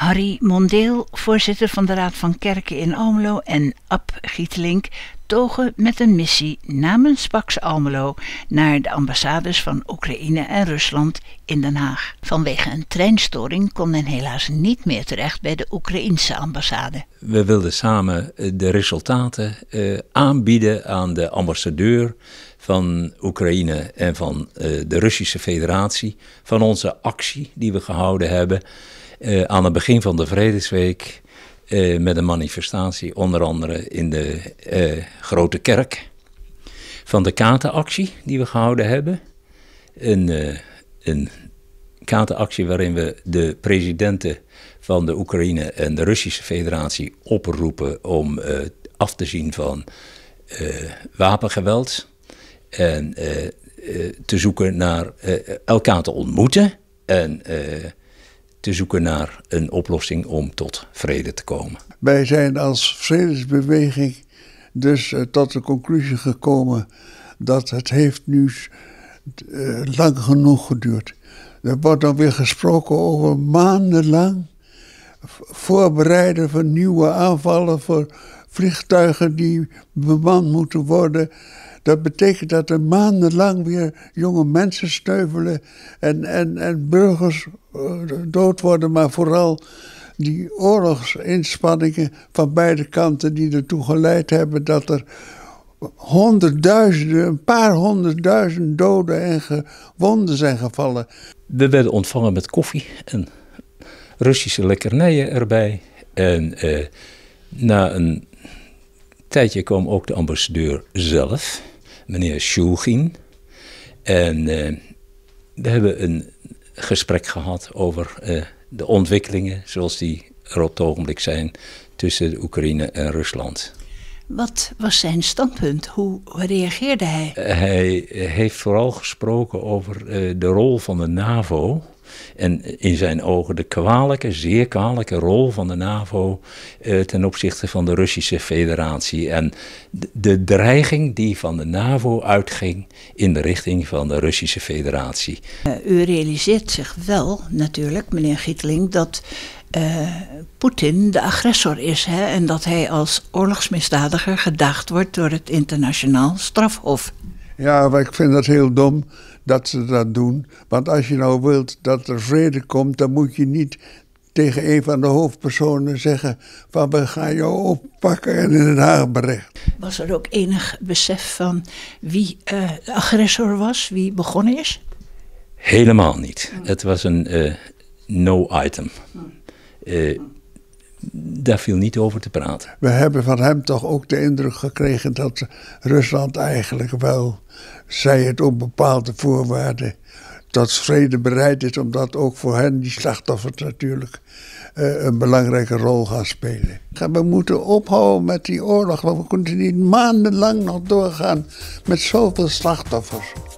Harry Mondeel, voorzitter van de Raad van Kerken in Almelo, en Ab Gietlink togen met een missie namens Pax Almelo naar de ambassades van Oekraïne en Rusland in Den Haag. Vanwege een treinstoring kon men helaas niet meer terecht bij de Oekraïnse ambassade. We wilden samen eh, de resultaten eh, aanbieden aan de ambassadeur van Oekraïne en van eh, de Russische Federatie van onze actie die we gehouden hebben. Eh, aan het begin van de Vredesweek eh, met een manifestatie, onder andere in de eh, Grote Kerk. Van de katenactie die we gehouden hebben. Een, een katenactie waarin we de presidenten van de Oekraïne en de Russische Federatie oproepen om af te zien van wapengeweld. En te zoeken naar elkaar te ontmoeten. En te zoeken naar een oplossing om tot vrede te komen. Wij zijn als vredesbeweging dus eh, tot de conclusie gekomen dat het heeft nu eh, lang genoeg geduurd. Er wordt dan weer gesproken over maandenlang voorbereiden van nieuwe aanvallen voor vliegtuigen die bemand moeten worden. Dat betekent dat er maandenlang weer jonge mensen steuvelen en, en, en burgers eh, dood worden, maar vooral die oorlogsinspanningen van beide kanten die ertoe geleid hebben dat er honderdduizenden, een paar honderdduizend doden en gewonden zijn gevallen. We werden ontvangen met koffie en Russische lekkernijen erbij. En eh, na een tijdje kwam ook de ambassadeur zelf, meneer Shulgin. En eh, we hebben een gesprek gehad over eh, de ontwikkelingen zoals die er op het ogenblik zijn tussen Oekraïne en Rusland. Wat was zijn standpunt? Hoe reageerde hij? Eh, hij heeft vooral gesproken over eh, de rol van de NAVO en in zijn ogen de kwalijke, zeer kwalijke rol van de NAVO eh, ten opzichte van de Russische Federatie. En de, dreiging die van de NAVO uitging in de richting van de Russische Federatie. Eh, u realiseert zich wel natuurlijk, meneer Gieteling, dat. Eh, Poetin de agressor is. Hè, en dat hij als oorlogsmisdadiger gedaagd wordt door het internationaal strafhof. Ja, ik vind dat heel dom dat ze dat doen. Want als je nou wilt dat er vrede komt, dan moet je niet tegen een van de hoofdpersonen zeggen van we gaan jou oppakken en in Den Haag berecht. Was er ook enig besef van wie de eh, agressor was, wie begonnen is? Helemaal niet. Het was een eh, no-item. Hm. Eh, daar viel niet over te praten. We hebben van hem toch ook de indruk gekregen dat Rusland eigenlijk wel, zij het op bepaalde voorwaarden, tot vrede bereid is, omdat ook voor hen die slachtoffers natuurlijk eh, een belangrijke rol gaan spelen. We moeten ophouden met die oorlog, want we kunnen niet maandenlang nog doorgaan met zoveel slachtoffers.